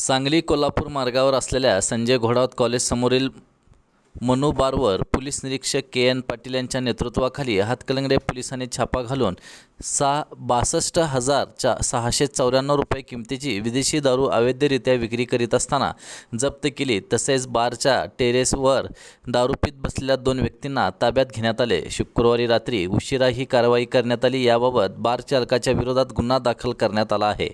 सांगली कोल्हापूर मार्गावर असलेल्या संजय घोडावत कॉलेजसमोरील मनू बारवर पोलीस निरीक्षक के एन पाटील यांच्या नेतृत्वाखाली हातकलंगडे पोलिसांनी छापा घालून सहा बासष्ट हजारच्या सहाशे चौऱ्याण्णव रुपये किमतीची विदेशी दारू अवैधरित्या विक्री करीत असताना जप्त केली तसेच बारच्या टेरेसवर दारू बसलेल्या दोन व्यक्तींना ताब्यात घेण्यात आले शुक्रवारी रात्री उशिरा ही कारवाई करण्यात आली याबाबत बार चालकाच्या विरोधात गुन्हा दाखल करण्यात आला आहे